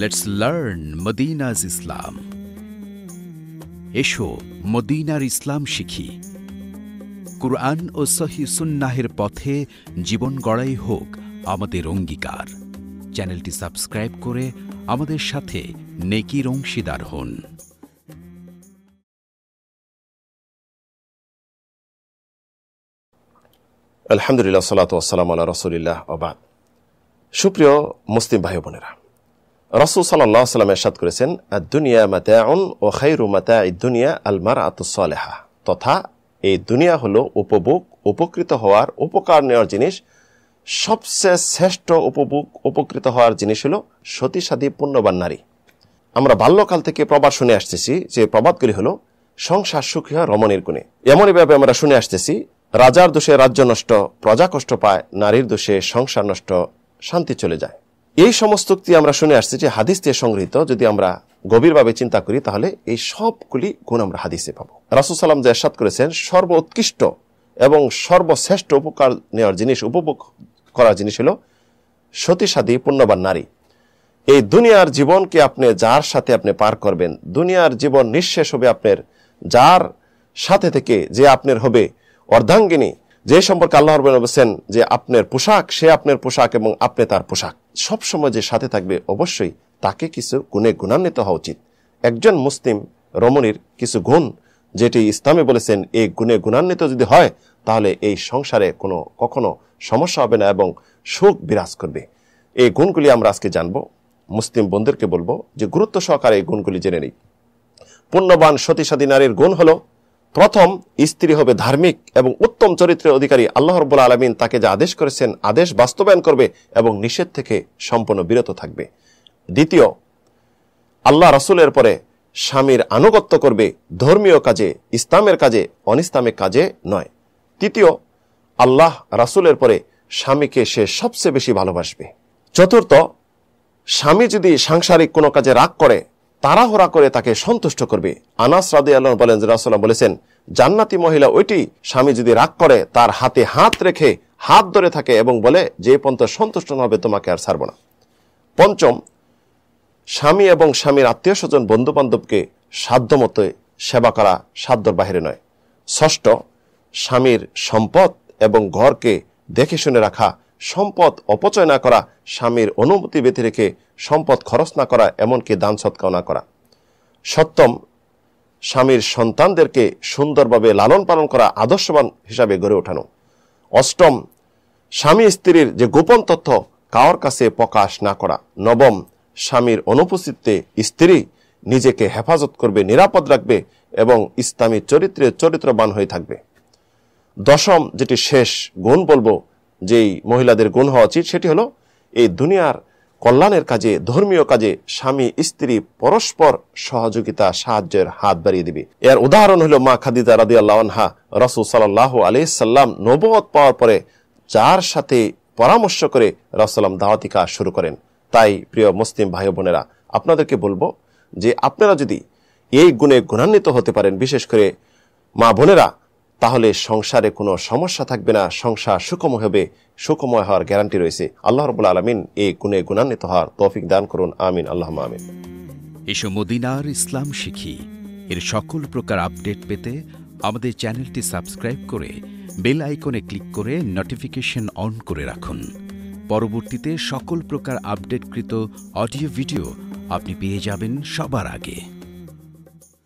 let's learn মদিনাজ ইসলাম এসো মদিনার ইসলাম শিখি কুরআন ও সহি সুন্নাহের পথে জীবন গড়াই হোক আমাদের অঙ্গীকার চ্যানেলটি সাবস্ক্রাইব করে আমাদের সাথে নেকির অংশীদার হন আলহামদুলিল্লাহ সালাত আসসালাম আল্লাহ রসুলিল্লাহ আবাদ সুপ্রিয় মুসলিম ভাই বোনেরা রসুল সাল্লাহ সাল্লাম এরশাদ করেছেন দুনিয়া মাতায়ন ও খৈরু মাতা দুনিয়া আলমার আতুসলেহা তথা এই দুনিয়া হল উপভোগ উপকৃত হওয়ার উপকার নেওয়ার জিনিস সবচেয়ে শ্রেষ্ঠ উপভোগ উপকৃত হওয়ার জিনিস হল সতী সাদী পুণ্যবান নারী আমরা বাল্যকাল থেকে প্রবাদ শুনে আসতেছি যে প্রবাদগুলি হল সংসার সুখী হয় রমণীর গুণে এমনইভাবে আমরা শুনে আসতেছি রাজার দোষে রাজ্য নষ্ট প্রজা কষ্ট পায় নারীর দোষে সংসার নষ্ট শান্তি চলে যায় এই সমস্তটি আমরা শুনে আসছি যে হাদিস দিয়ে সংগৃহীত যদি আমরা গভীরভাবে চিন্তা করি তাহলে এই সবগুলি গুণ আমরা হাদিসে পাবো রাসুল সাল্লাম যে এরশাদ করেছেন সর্বোৎকৃষ্ট এবং সর্বশ্রেষ্ঠ উপকার নেওয়ার জিনিস উপভোগ করার জিনিস হল সতীসাধী পুণ্যবান নারী এই দুনিয়ার জীবনকে আপনি যার সাথে আপনি পার করবেন দুনিয়ার জীবন নিঃশেষ হবে আপনার যার সাথে থেকে যে আপনার হবে অর্ধাঙ্গিনী যে সম্পর্কে আল্লাহ বলেছেন যে আপনার পোশাক সে আপনার পোশাক এবং আপনি তার পোশাক সব সময় যে সাথে থাকবে অবশ্যই তাকে কিছু গুণে গুণান্বিত হওয়া উচিত একজন মুসলিম রমণীর কিছু গুণ যেটি ইসলামে বলেছেন এই গুণে গুণান্বিত যদি হয় তাহলে এই সংসারে কোনো কখনো সমস্যা হবে না এবং সুখ বিরাজ করবে এই গুণগুলি আমরা আজকে জানব মুসলিম বন্ধুরকে বলবো যে গুরুত্ব সহকারে এই গুণগুলি জেনে নিই পুণ্যবান সতীসাদী নারীর গুণ হলো প্রথম স্ত্রী হবে ধার্মিক এবং উত্তম চরিত্রের অধিকারী আল্লাহ রবুল্লা আলমিন তাকে যে আদেশ করেছেন আদেশ বাস্তবায়ন করবে এবং নিষেধ থেকে সম্পূর্ণ বিরত থাকবে দ্বিতীয় আল্লাহ রসুলের পরে স্বামীর আনুগত্য করবে ধর্মীয় কাজে ইসলামের কাজে অনিস্তামের কাজে নয় তৃতীয় আল্লাহ রাসুলের পরে স্বামীকে সে সবচেয়ে বেশি ভালোবাসবে চতুর্থ স্বামী যদি সাংসারিক কোনো কাজে রাগ করে তাড়াহুড়া করে তাকে সন্তুষ্ট করবে আনাস রাদি আল্লাহ বলেন রাসলাম বলেছেন জান্নাতি মহিলা ওইটি স্বামী যদি রাগ করে তার হাতে হাত রেখে হাত ধরে থাকে এবং বলে যে পন্থ সন্তুষ্ট না হবে তোমাকে আর ছাড়ব না পঞ্চম স্বামী এবং স্বামীর আত্মীয় স্বজন বন্ধুবান্ধবকে সাধ্যমতো সেবা করা সাধ্যর বাহিরে নয় ষষ্ঠ স্বামীর সম্পদ এবং ঘরকে দেখে শুনে রাখা সম্পদ অপচয় না করা স্বামীর অনুমতি ব্যথি রেখে সম্পদ খরচ না করা এমনকি দান সৎকাও না করা সপ্তম স্বামীর সন্তানদেরকে সুন্দরভাবে লালন পালন করা আদর্শবান হিসাবে গড়ে ওঠানো অষ্টম স্বামী স্ত্রীর যে গোপন তথ্য কার কাছে প্রকাশ না করা নবম স্বামীর অনুপস্থিতিতে স্ত্রী নিজেকে হেফাজত করবে নিরাপদ রাখবে এবং ইসলামী চরিত্রে চরিত্রবান হয়ে থাকবে দশম যেটি শেষ গুণ বলবো যেই মহিলাদের গুণ হওয়া উচিত সেটি হলো এই দুনিয়ার কল্যাণের কাজে ধর্মীয় কাজে স্বামী স্ত্রী পরস্পর সহযোগিতা সাহায্যের হাত বাড়িয়ে দিবে এর উদাহরণ হলো মা খাদিজা রাদি আল্লাহা রসুল সাল্লাহ আলি সাল্লাম নবত পাওয়ার পরে যার সাথে পরামর্শ করে রসলাম দাওয়াতি কাজ শুরু করেন তাই প্রিয় মুসলিম ভাই বোনেরা আপনাদেরকে বলবো যে আপনারা যদি এই গুণে গুণান্বিত হতে পারেন বিশেষ করে মা বোনেরা তাহলে সংসারে কোনো সমস্যা থাকবে না সংসার সুকম হবে সুকময় হওয়ার গ্যারান্টি রয়েছে আল্লাহ রবুল আলমিন এই গুণে গুণান্বিত হওয়ার তৌফিক দান করুন আমিন আল্লাহ আমিন এসো মদিনার ইসলাম শিখি এর সকল প্রকার আপডেট পেতে আমাদের চ্যানেলটি সাবস্ক্রাইব করে বেল আইকনে ক্লিক করে নোটিফিকেশন অন করে রাখুন পরবর্তীতে সকল প্রকার আপডেটকৃত অডিও ভিডিও আপনি পেয়ে যাবেন সবার আগে